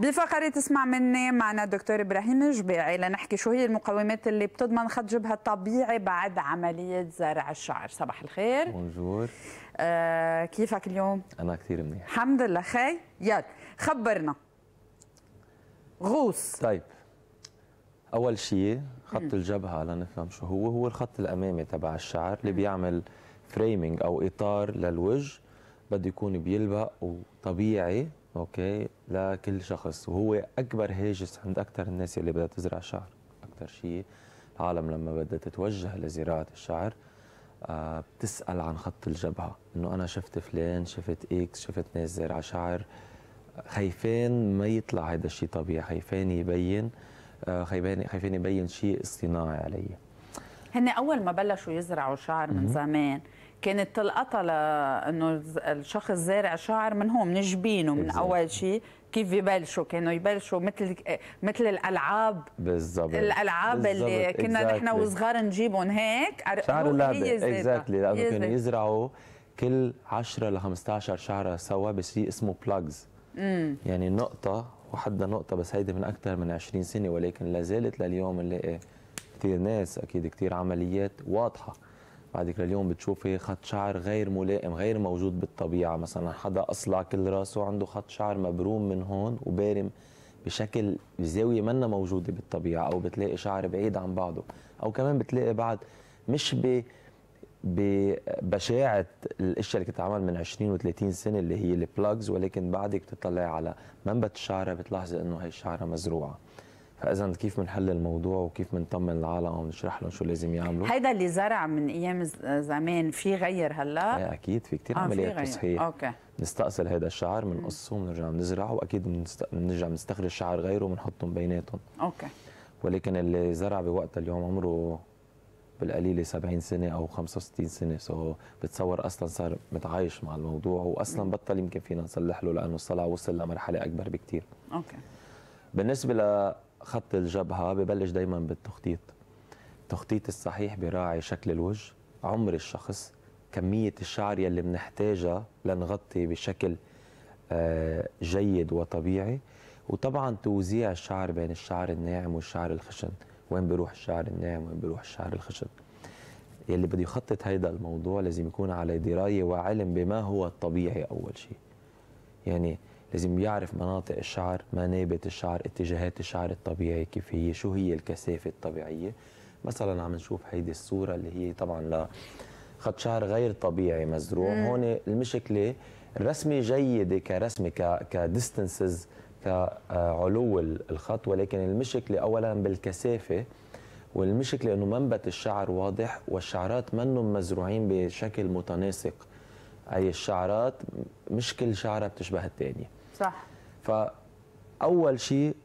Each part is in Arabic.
بفقرة تسمع مني معنا الدكتور إبراهيم الجبيعي لنحكي شو هي المقومات اللي بتضمن خط جبهة طبيعي بعد عملية زرع الشعر صباح الخير بونجور آه كيفك اليوم؟ أنا كثير منيح الحمد لله خي يلا خبرنا غوص طيب أول شيء خط الجبهة لنفهم شو هو هو الخط الأمامي تبع الشعر اللي بيعمل فريمينج أو إطار للوجه بده يكون بيلبق وطبيعي اوكي لكل شخص وهو اكبر هاجس عند اكثر الناس اللي بدها تزرع شعر اكثر شيء العالم لما بدها تتوجه لزراعه الشعر آه، بتسال عن خط الجبهه انه انا شفت فلان شفت اكس شفت ناس زارعه شعر خايفين ما يطلع هذا الشيء طبيعي خايفين يبين آه، خايفين خايفين يبين شيء اصطناعي علي هن اول ما بلشوا يزرعوا شعر من زمان كانت تلقطها لانه الشخص زارع شعر من هو من جبينه من اول شيء كيف ببلشوا كانوا يبلشوا مثل مثل الالعاب بالضبط الالعاب بالزبط. اللي كنا exactly. نحن وصغار نجيبهم هيك شعر اللعبه اكزاكتلي لانه كانوا يزرعوا كل 10 ل 15 شعره سوا بشيء اسمه بلاجز يعني نقطه وحدها نقطه بس هيدي من اكثر من 20 سنه ولكن لا زالت لليوم نلاقي إيه، كثير ناس اكيد كثير عمليات واضحه بعدك لليوم بتشوفي خط شعر غير ملائم غير موجود بالطبيعه مثلا حدا اصلع كل راسه عنده خط شعر مبروم من هون وبارم بشكل بزاويه منا موجوده بالطبيعه او بتلاقي شعر بعيد عن بعضه او كمان بتلاقي بعد مش ب ببشاعه الاشياء اللي بتتعمل من 20 و30 سنه اللي هي البلاجز ولكن بعدك بتطلعي على منبت الشعره بتلاحظي انه هي الشعره مزروعه فاذا كيف بنحل الموضوع وكيف بنطمن العالم ونشرح لهم شو لازم يعملوا هيدا اللي زرع من ايام زمان في غير هلا ايه اكيد في كثير آه عمليات تصحيح اوكي نستأصل هذا الشعر بنقصه وبنرجع بنزرعه واكيد بنرجع بنستخرج شعر غيره وبنحطهم بيناتهم اوكي ولكن اللي زرع بوقتها اليوم عمره بالقليله 70 سنه او 65 سنه سو بتصور اصلا صار متعايش مع الموضوع واصلا بطل يمكن فينا نصلح له لانه الصلع وصل لمرحله اكبر بكثير اوكي بالنسبه ل خط الجبهه ببلش دايما بالتخطيط التخطيط الصحيح براعي شكل الوجه عمر الشخص كميه الشعر يلي بنحتاجها لنغطي بشكل آه، جيد وطبيعي وطبعا توزيع الشعر بين الشعر الناعم والشعر الخشن وين بروح الشعر الناعم وين بروح الشعر الخشن يلي بده يخطط هيدا الموضوع لازم يكون على دراية وعلم بما هو الطبيعي أول شيء يعني لازم يعرف مناطق الشعر منابت الشعر اتجاهات الشعر الطبيعي كيف هي شو هي الكثافة الطبيعية مثلا عم نشوف هيدي الصورة اللي هي طبعا لخط شعر غير طبيعي مزروع مم. هون المشكلة الرسمة جيدة كرسمة ك كعلو الخط ولكن المشكلة أولا بالكثافة والمشكلة أنه منبت الشعر واضح والشعرات منهم مزروعين بشكل متناسق أي الشعرات مش كل شعرة بتشبه الثانية صح فاول شيء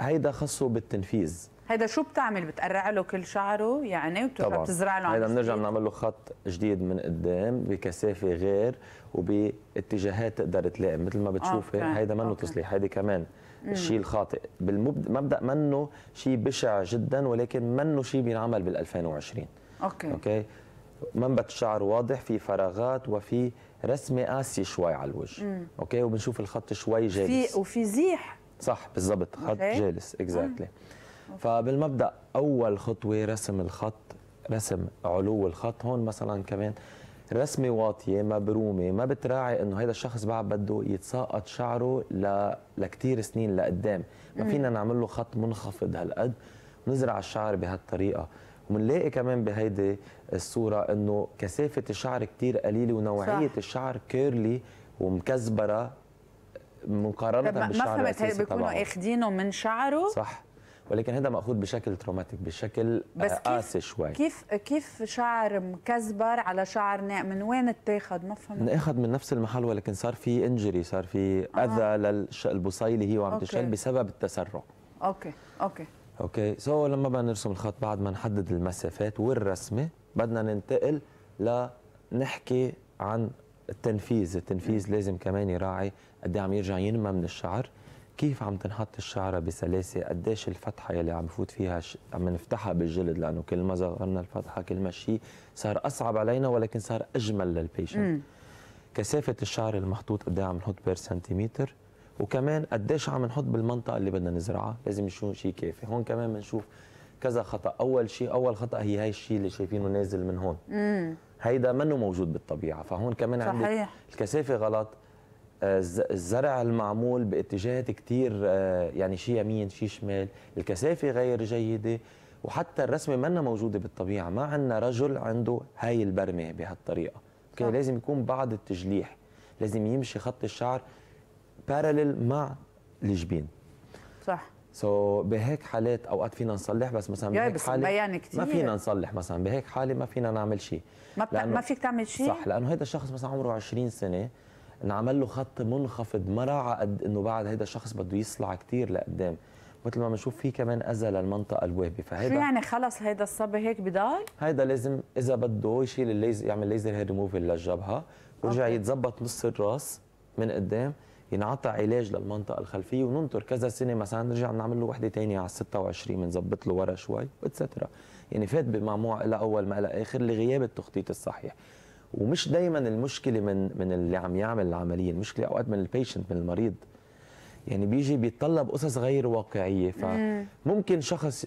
هيدا خصه بالتنفيذ هيدا شو بتعمل بتقرع له كل شعره يعني وبتزرع له هيدا بنرجع بنعمل له خط جديد من قدام بكثافه غير وباتجاهات تقدر تلاقي مثل ما بتشوفي هيدا منه تصليح هيدي كمان الشيء الخاطئ بالمبدا منه شيء بشع جدا ولكن منه شيء بينعمل بال2020 اوكي اوكي منبت الشعر واضح في فراغات وفي رسمه قاسيه شوي على الوجه مم. اوكي وبنشوف الخط شوي جالس في وفي زيح صح بالضبط خط مم. جالس اكزاكتلي فبالمبدا اول خطوه رسم الخط رسم علو الخط هون مثلا كمان رسمه واطيه مبرومه ما بتراعي انه هذا الشخص بعد بده يتساقط شعره ل... لكثير سنين لقدام ما فينا نعمل له خط منخفض هالقد نزرع الشعر بهالطريقه ومنلاقي كمان بهيدي الصوره انه كثافه الشعر كتير قليله ونوعيه صح. الشعر كيرلي ومكزبره مقارنه بالشعر ما فهمت بيكونوا اخدينه من شعره صح ولكن هذا ماخوذ بشكل تروماتيك بشكل بس آه، قاسي شوي كيف كيف شعر مكزبر على شعر ناعم من وين اتاخد ما فهمت اخذ من نفس المحل ولكن صار في انجري صار في آه. اذى آه. للبصيله هي وعم تشل بسبب التسرع اوكي اوكي اوكي سو so, لما بدنا نرسم الخط بعد ما نحدد المسافات والرسمه بدنا ننتقل لنحكي عن التنفيذ التنفيذ لازم كمان يراعي قد إيه عم يرجع ينمى من الشعر كيف عم تنحط الشعره بسلاسه قديش الفتحه يلي عم بفوت فيها ش... عم نفتحها بالجلد لانه كل ما صغرنا الفتحه كل ما شيء صار اصعب علينا ولكن صار اجمل للبيشنت كثافه الشعر المحطوط قد إيه عم نحط بير سنتيمتر وكمان قديش عم نحط بالمنطقه اللي بدنا نزرعها لازم يكون شيء كافي هون كمان بنشوف كذا خطا اول شيء اول خطا هي هاي الشيء اللي شايفينه نازل من هون مم. هيدا منه موجود بالطبيعه فهون كمان صحيح. عندك الكثافه غلط آه، الزرع المعمول باتجاهات كثير آه، يعني شيء يمين شيء شمال الكثافه غير جيده وحتى الرسمه منا موجوده بالطبيعه ما عندنا رجل عنده هاي البرمه بهالطريقه كان لازم يكون بعد التجليح لازم يمشي خط الشعر بارلل مع الجبين صح سو so, بهيك حالات اوقات فينا نصلح بس مثلا بهيك بس حالة كتير. ما فينا نصلح مثلا بهيك حاله ما فينا نعمل شيء ما ما فيك تعمل شيء صح لانه هذا الشخص مثلا عمره 20 سنه انعمل له خط منخفض ما راعى قد انه بعد هذا الشخص بده يصلع كثير لقدام مثل ما بنشوف في كمان اذى للمنطقه الوهبي فهيدا شو يعني خلص هيدا الصبي هيك بضل؟ هيدا لازم اذا بده يشيل الليزر يعمل ليزر هير ريموفل للجبهه ويرجع يتظبط نص الراس من قدام ينعطى علاج للمنطقه الخلفيه وننطر كذا سنه مثلا نرجع نعمل له وحده ثانيه على 26 بنظبط له ورا شوي واتسترا يعني فات بمعموع الى اول ما الى اخر لغياب التخطيط الصحيح ومش دائما المشكله من من اللي عم يعمل العمليه المشكله اوقات من البيشنت من المريض يعني بيجي بيتطلب قصص غير واقعيه فممكن شخص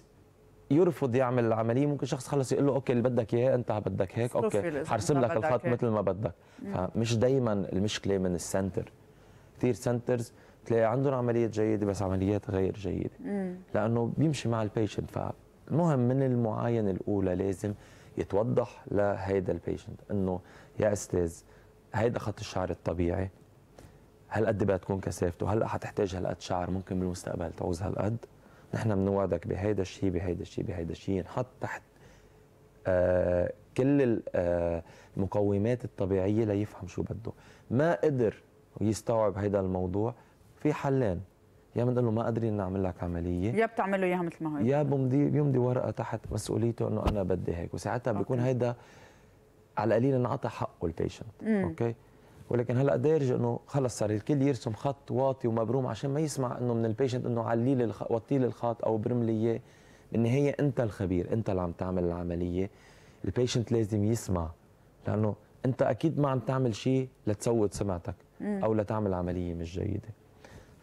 يرفض يعمل العمليه ممكن شخص خلص يقول له اوكي اللي بدك اياه انت بدك هيك اوكي حرسم لك الخط مثل ما بدك فمش دايما المشكله من السنتر كثير سنترز تلاقي عندهم عمليات جيده بس عمليات غير جيده مم. لانه بيمشي مع البيشنت فالمهم من المعاينه الاولى لازم يتوضح لهيدا البيشنت انه يا استاذ هيدا خط الشعر الطبيعي هل قد بدها تكون كثافته هلا حتحتاج هالقد شعر ممكن بالمستقبل تعوز هالقد نحن بنوعدك بهيدا الشيء بهيدا الشيء بهيدا الشيء ينحط تحت آه كل المقومات آه، الطبيعيه ليفهم شو بده ما قدر ويستوعب هيدا الموضوع في حلين يا بنقول له ما قادرين نعمل لك عمليه يا بتعمل له اياها مثل ما هو يا بمضي بيمضي ورقه تحت مسؤوليته انه انا بدي هيك وساعتها بيكون هيدا على القليل انعطى حقه البيشنت اوكي ولكن هلا دارج انه خلص صار الكل يرسم خط واطي ومبروم عشان ما يسمع انه من البيشنت انه علي لي الخ... وطي لي الخط او برم لي اياه بالنهايه انت الخبير انت اللي عم تعمل العمليه البيشنت لازم يسمع لانه انت اكيد ما عم تعمل شيء لتسود سمعتك او لتعمل عمليه مش جيده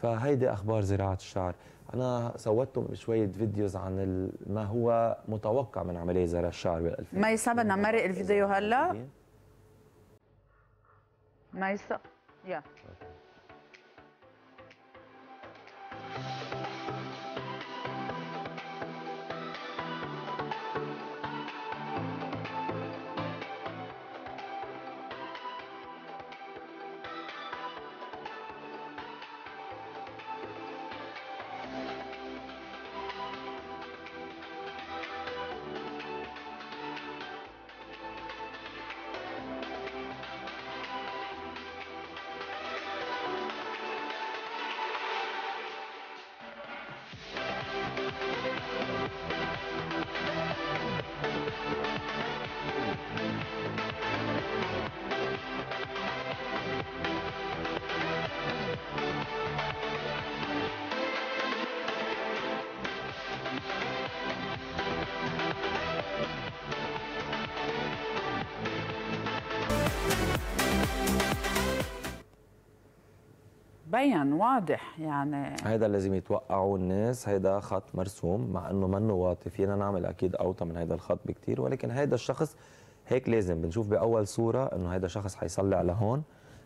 فهيدي اخبار زراعه الشعر انا صوتت شويه فيديوز عن ما هو متوقع من عمليه زراعه الشعر بال2000 ميسا بدنا الفيديو هلا ميسا يا yeah. بين واضح يعني هيدا لازم يتوقعوا الناس هيدا خط مرسوم مع انه منه واطي فينا نعمل اكيد اوطى من هيدا الخط بكثير ولكن هيدا الشخص هيك لازم بنشوف باول صوره انه هيدا شخص حيصلي على هون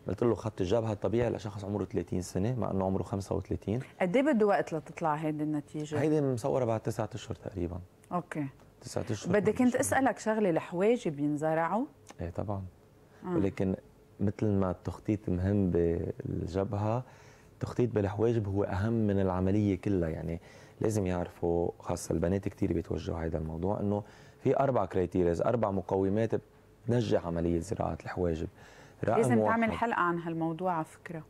قلت له خط الجبهه الطبيعي لشخص عمره 30 سنه مع انه عمره 35 قد ايه بده وقت لتطلع هيدي النتيجه؟ هيدي مصوره بعد تسعة اشهر تقريبا اوكي تسعة اشهر بدي كنت اسالك شغله الحواجب ينزرعوا؟ ايه طبعا آه. ولكن مثل ما التخطيط مهم بالجبهه التخطيط بالحواجب هو اهم من العمليه كلها يعني لازم يعرفوا خاصه البنات كتير بيتوجهوا هذا الموضوع انه في اربع كريتيريز اربع مقومات بتنجح عمليه زراعه الحواجب لازم تعمل حلقه عن هالموضوع على فكره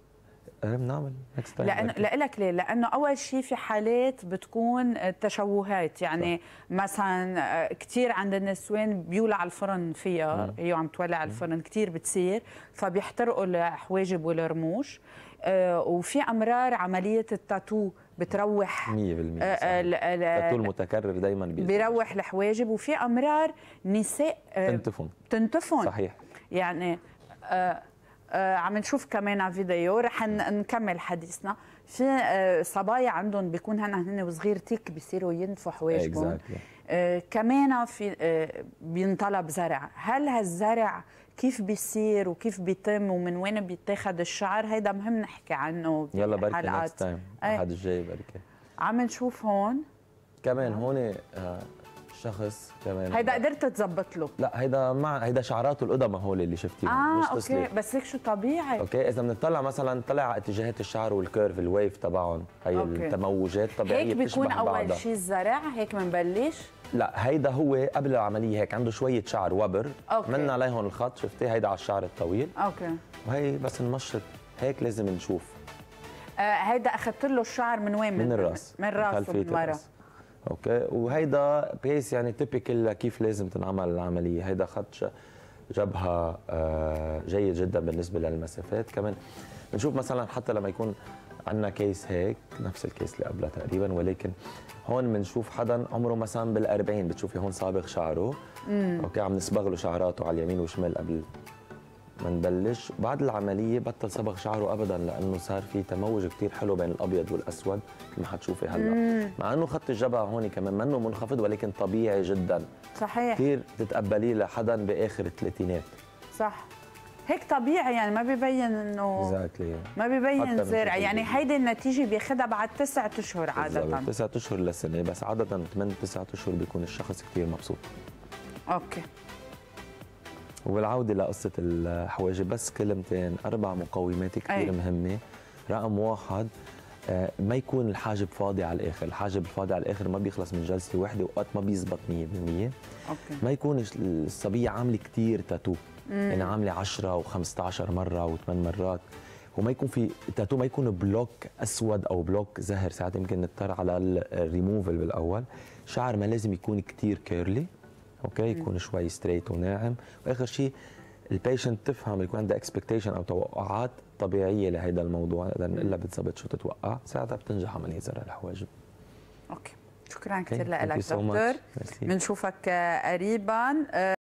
بنعمل نكست تايم لانه لك ليه؟ لانه اول شيء في حالات بتكون تشوهات يعني صح. مثلا آه، كثير عند النسوان بيولع الفرن فيها مم. هي أيوة، عم تولع الفرن كثير بتصير فبيحترقوا الحواجب والرموش آه، وفي امرار عمليه التاتو بتروح 100% آه، التاتو المتكرر دائما بيروح الحواجب وفي امرار نساء تنتفن تنتفن صحيح يعني آه آه، عم نشوف كمان فيديو رح نكمل حديثنا في آه، صبايا عندهم بيكون هن هن وصغير تيك بيصيروا ينفحوا وجههم آه، كمان في بينطلب زرع هل هالزرع كيف بيصير وكيف بيتم ومن وين بيتاخد الشعر هيدا مهم نحكي عنه يلا بركي نكست تايم الجاي بركي عم نشوف هون كمان نعم. هون آه شخص كمان هيدا قدرت تظبط له لا هيدا مع هيدا شعراته القدامى هول اللي شفتيه آه مش تصليح اوكي بس هيك شو طبيعي اوكي اذا بنطلع مثلا طلع على اتجاهات الشعر والكيرف الويف تبعهم هي أوكي. التموجات طبيعيه هيك بيكون اول شيء الزرع هيك بنبلش لا هيدا هو قبل العمليه هيك عنده شويه شعر وبر أوكي. من عليهم الخط شفتي هيدا على الشعر الطويل اوكي وهي بس نمشط هيك لازم نشوف آه هيدا اخذت له الشعر من وين من, من الراس من من الراس اوكي وهيدا بيس يعني تيبيكال كيف لازم تنعمل العمليه هيدا خط جبهه آه، جيد جدا بالنسبه للمسافات كمان بنشوف مثلا حتى لما يكون عندنا كيس هيك نفس الكيس اللي قبلها تقريبا ولكن هون بنشوف حدا عمره مثلا بال40 بتشوفي هون صابغ شعره مم. اوكي عم نصبغ له شعراته على اليمين والشمال قبل ما نبلش بعد العمليه بطل صبغ شعره ابدا لانه صار في تموج كثير حلو بين الابيض والاسود ما حتشوفي هلا مع انه خط الجبهه هون كمان منه منخفض ولكن طبيعي جدا صحيح كثير بتتقبليه لحدا باخر الثلاثينات صح هيك طبيعي يعني ما ببين انه exactly. ما ببين زارع يعني هيدي النتيجه بياخذها بعد تسعة اشهر عاده بالضبط تسعة اشهر للسنه بس عاده 8 9 اشهر بيكون الشخص كثير مبسوط اوكي وبالعوده لقصه الحواجب بس كلمتين اربع مقومات كثير مهمه رقم واحد آه، ما يكون الحاجب فاضي على الاخر، الحاجب الفاضي على الاخر ما بيخلص من جلسه واحده وقت ما بيزبط 100% اوكي ما يكون الصبيه عامله كثير تاتو يعني عامله 10 و15 مره و8 مرات وما يكون في تاتو ما يكون بلوك اسود او بلوك زهر ساعات يمكن نضطر على الريموفل بالاول شعر ما لازم يكون كثير كيرلي اوكي يكون شوي ستريت وناعم واخر شيء البيشنت تفهم يكون عندها اكسبكتيشن او توقعات طبيعيه لهيدا الموضوع لان الا بتظبط شو تتوقع ساعتها بتنجح عمليه زرع الحواجب اوكي شكرا كثير لك دكتور بنشوفك قريبا